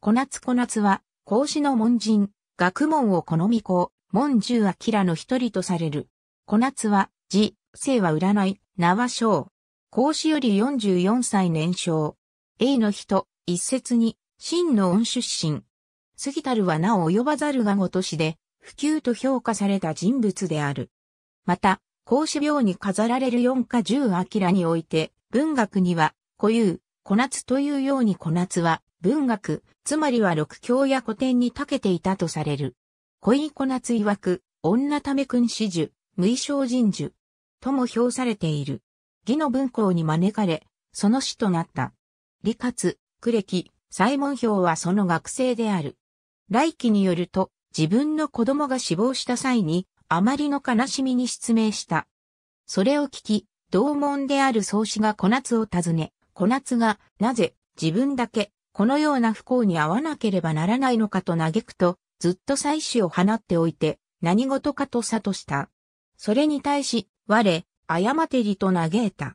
小夏小夏は、孔子の門人、学問を好み子、門十明の一人とされる。小夏は、字、姓は占い、名は章。孔子より44歳年少。A の人、一説に、真の恩出身。杉たるはなお及ばざるがごとしで、普及と評価された人物である。また、孔子廟に飾られる四家十明において、文学には、固有、小夏というように小夏は、文学、つまりは六教や古典に長けていたとされる。恋井小夏曰く、女ため君始樹、無意症人樹、とも評されている。義の文校に招かれ、その死となった。李活、呉暦、西門表はその学生である。来期によると、自分の子供が死亡した際に、あまりの悲しみに失明した。それを聞き、同門である創始が小夏を訪ね、小夏が、なぜ、自分だけ、このような不幸に遭わなければならないのかと嘆くと、ずっと妻子を放っておいて、何事かと悟した。それに対し、我、過てりと嘆いた。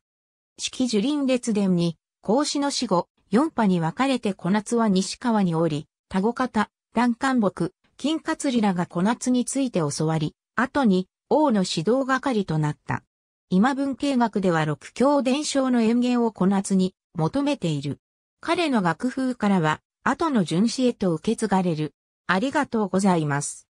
式樹林列伝に、孔子の死後、四波に分かれて小夏は西川におり、田子方、乱漢木、金勝里らが小夏について教わり、後に、王の指導係となった。今文系学では六教伝承の演言を小夏に求めている。彼の楽風からは、後の巡視へと受け継がれる。ありがとうございます。